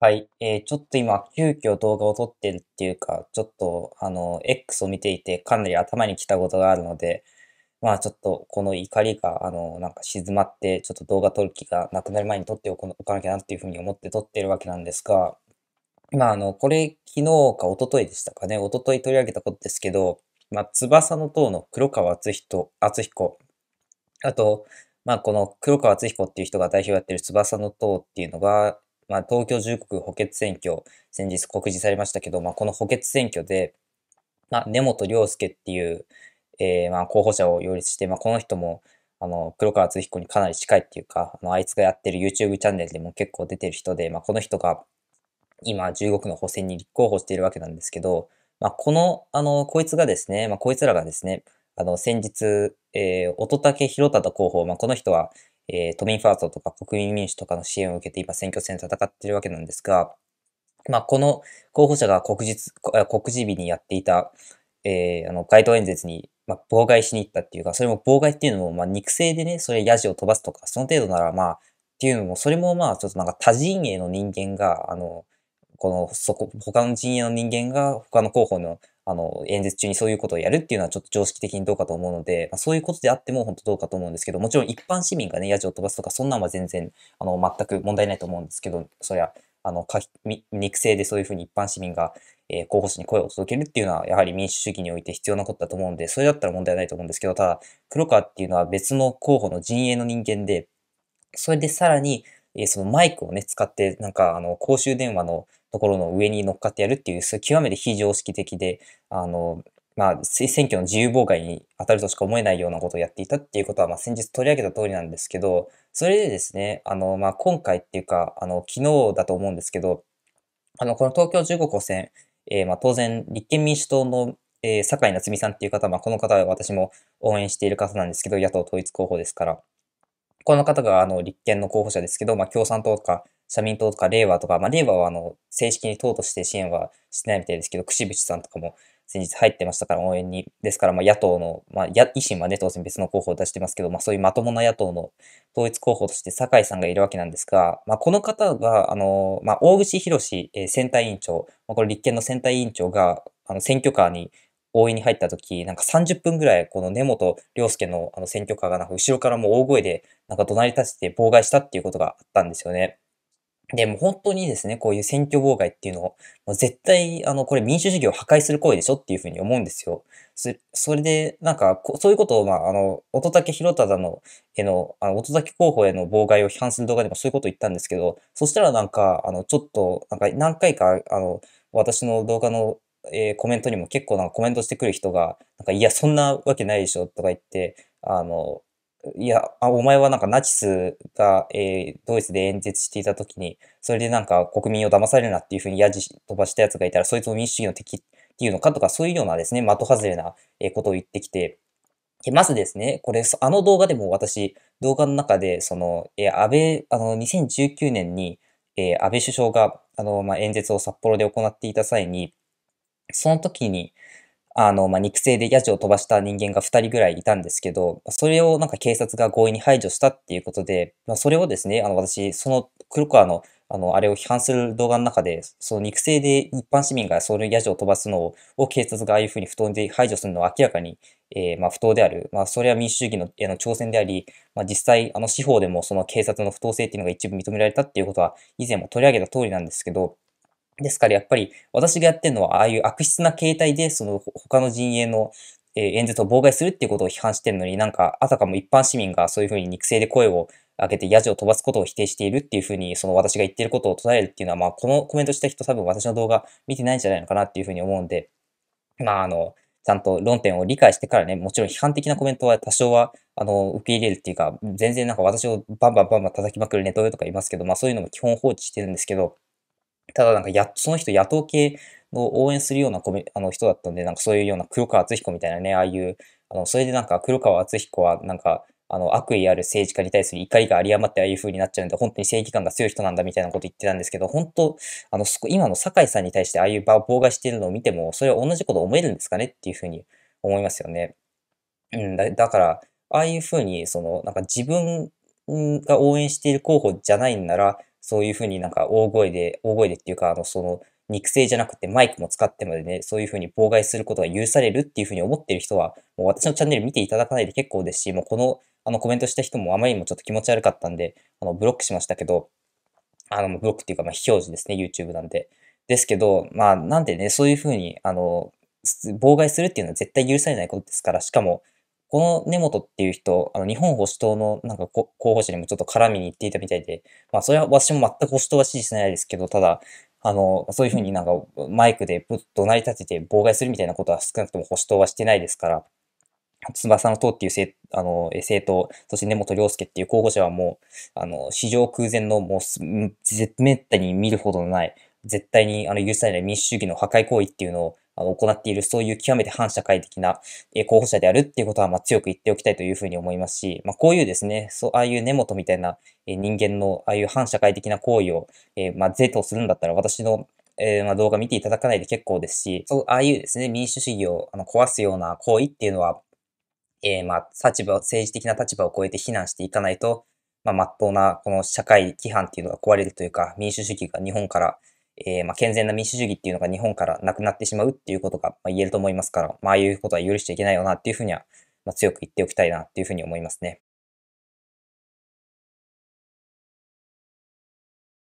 はい。えー、ちょっと今、急遽動画を撮ってるっていうか、ちょっと、あの、X を見ていて、かなり頭に来たことがあるので、まあちょっと、この怒りが、あの、なんか静まって、ちょっと動画撮る気がなくなる前に撮っておかなきゃなっていうふうに思って撮ってるわけなんですが、まああの、これ、昨日か一昨日でしたかね、一昨日取り上げたことですけど、まあ、翼の塔の黒川敦人、敦彦、あと、まあこの黒川敦彦っていう人が代表やってる翼の塔っていうのが、まあ、東京中国補欠選挙、先日告示されましたけど、まあ、この補欠選挙で、まあ、根本良介っていう、えー、まあ、候補者を擁立して、まあ、この人も、あの、黒川敦彦にかなり近いっていうか、あの、あいつがやってる YouTube チャンネルでも結構出てる人で、まあ、この人が、今、中国の補選に立候補しているわけなんですけど、まあ、この、あの、こいつがですね、まあ、こいつらがですね、あの、先日、えー、乙武博多候補、まあ、この人は、えー、都民ファーストとか国民民主とかの支援を受けて今選挙戦戦ってるわけなんですが、まあ、この候補者が告示、告示日にやっていた、えー、あの、街頭演説に、まあ、妨害しに行ったっていうか、それも妨害っていうのも、まあ、肉声でね、それヤジを飛ばすとか、その程度なら、まあ、っていうのも、それもまあ、ちょっとなんか他陣営の人間が、あの、この、そこ、他の陣営の人間が、他の候補のあの、演説中にそういうことをやるっていうのはちょっと常識的にどうかと思うので、まあ、そういうことであっても本当どうかと思うんですけど、もちろん一般市民がね、野じを飛ばすとか、そんなんは全然、あの、全く問題ないと思うんですけど、そりゃ、あの、か肉声でそういうふうに一般市民が、えー、候補者に声を届けるっていうのは、やはり民主主義において必要なことだと思うんで、それだったら問題ないと思うんですけど、ただ、黒川っていうのは別の候補の陣営の人間で、それでさらに、えー、そのマイクをね、使って、なんか、あの、公衆電話のところの上に乗っかってやるっていう、そ極めて非常識的で、あの、まあ、選挙の自由妨害に当たるとしか思えないようなことをやっていたっていうことは、まあ、先日取り上げた通りなんですけど、それでですね、あの、まあ、今回っていうか、あの、昨日だと思うんですけど、あの、この東京15個選、えー、まあ、当然、立憲民主党の、えー、坂井夏美さんっていう方、まあ、この方は私も応援している方なんですけど、野党統一候補ですから、この方が、あの、立憲の候補者ですけど、まあ、共産党とか、社民党とか令和とか、まあ、令和はあの正式に党として支援はしてないみたいですけど、櫛渕さんとかも先日入ってましたから、応援に。ですから、まあ、野党の、まあ、維新はね、当然別の候補を出してますけど、まあ、そういうまともな野党の統一候補として酒井さんがいるわけなんですが、まあ、この方が、あの、まあ、大串博士、えー、選対委員長、まあ、これ立憲の選対委員長が、あの、選挙カーに応援に入った時、なんか30分ぐらい、この根本良介のあの選挙カーが、なんか後ろからも大声で、なんか怒鳴り立てて妨害したっていうことがあったんですよね。で、も本当にですね、こういう選挙妨害っていうのを、絶対、あの、これ民主主義を破壊する行為でしょっていうふうに思うんですよ。そそれで、なんかそういうことを、まあ、あの、乙武広忠の、への、あの、乙武候補への妨害を批判する動画でもそういうことを言ったんですけど、そしたらなんか、あの、ちょっと、なんか、何回か、あの、私の動画のえー、コメントにも結構なんかコメントしてくる人が、なんか、いや、そんなわけないでしょとか言って、あの、いや、あお前はなんかナチスが、えー、ドイツで演説していたときに、それでなんか国民を騙されるなっていうふうにやじ飛ばしたやつがいたら、そいつも民主主義の敵っていうのかとか、そういうようなですね、的外れなことを言ってきて、でまずですね、これ、あの動画でも私、動画の中で、その、えー、安倍、あの、2019年に、えー、安倍首相が、あの、まあ、演説を札幌で行っていた際に、その時に、あの、まあ、肉声でヤジを飛ばした人間が2人ぐらいいたんですけど、それをなんか警察が強引に排除したっていうことで、まあ、それをですね、あの、私、その黒川の、あの、あれを批判する動画の中で、その肉声で一般市民がそのヤジを飛ばすのを警察がああいうふうに不当に排除するのは明らかに、えー、まあ、不当である。まあ、それは民主主義のへの挑戦であり、まあ、実際、あの、司法でもその警察の不当性っていうのが一部認められたっていうことは、以前も取り上げた通りなんですけど、ですからやっぱり私がやってるのはああいう悪質な形態でその他の陣営の演説を妨害するっていうことを批判してるのになんかあたかも一般市民がそういうふうに肉声で声を上げてヤジを飛ばすことを否定しているっていうふうにその私が言ってることを捉えるっていうのはまあこのコメントした人多分私の動画見てないんじゃないのかなっていうふうに思うんでまああのちゃんと論点を理解してからね、もちろん批判的なコメントは多少は、あの、受け入れるっていうか、全然なんか私をバンバンバンバン叩きまくるネトウヨとかいますけど、まあそういうのも基本放置してるんですけど、ただなんかや、その人野党系の応援するようなコメあの人だったんで、なんかそういうような黒川敦彦みたいなね、ああいう、あの、それでなんか黒川敦彦はなんか、あの、悪意ある政治家に対する怒りが有り余ってああいう風になっちゃうんで、本当に正義感が強い人なんだみたいなこと言ってたんですけど、本当、あの、そこ、今の酒井さんに対してああいう場を妨害しているのを見ても、それは同じこと思えるんですかねっていう風に思いますよね。うん、だだから、ああいう風に、その、なんか自分が応援している候補じゃないんなら、そういうふうになんか大声で、大声でっていうか、あの、その、肉声じゃなくてマイクも使ってまでね、そういうふうに妨害することが許されるっていうふうに思ってる人は、もう私のチャンネル見ていただかないで結構ですし、もうこの、あの、コメントした人もあまりにもちょっと気持ち悪かったんで、あの、ブロックしましたけど、あの、ブロックっていうか、まあ、非表示ですね、YouTube なんで。ですけど、まあ、なんでね、そういうふうに、あの、妨害するっていうのは絶対許されないことですから、しかも、この根本っていう人、あの日本保守党のなんか候補者にもちょっと絡みに行っていたみたいで、まあそれは私も全く保守党は支持してないですけど、ただ、あの、そういうふうになんかマイクでぶっと鳴り立てて妨害するみたいなことは少なくとも保守党はしてないですから、翼の党っていう政あの政党、そして根本良介っていう候補者はもう、あの、史上空前のもう、めったに見るほどのない、絶対にあの許されない民主主義の破壊行為っていうのをあの、行っている、そういう極めて反社会的な、え候補者であるっていうことは、ま強く言っておきたいというふうに思いますし、まあ、こういうですね、そう、ああいう根本みたいな、え人間の、ああいう反社会的な行為を、えま是とするんだったら、私の、えま動画見ていただかないで結構ですし、そう、ああいうですね、民主主義をあの壊すような行為っていうのは、えー、まあ、立場、政治的な立場を超えて非難していかないと、まあ、真っ当な、この社会規範っていうのが壊れるというか、民主主義が日本からえー、まあ、健全な民主主義っていうのが日本からなくなってしまうっていうことが、ま言えると思いますから、まあ、ああいうことは許しちゃいけないよなっていうふうには、まあ、強く言っておきたいなっていうふうに思いますね。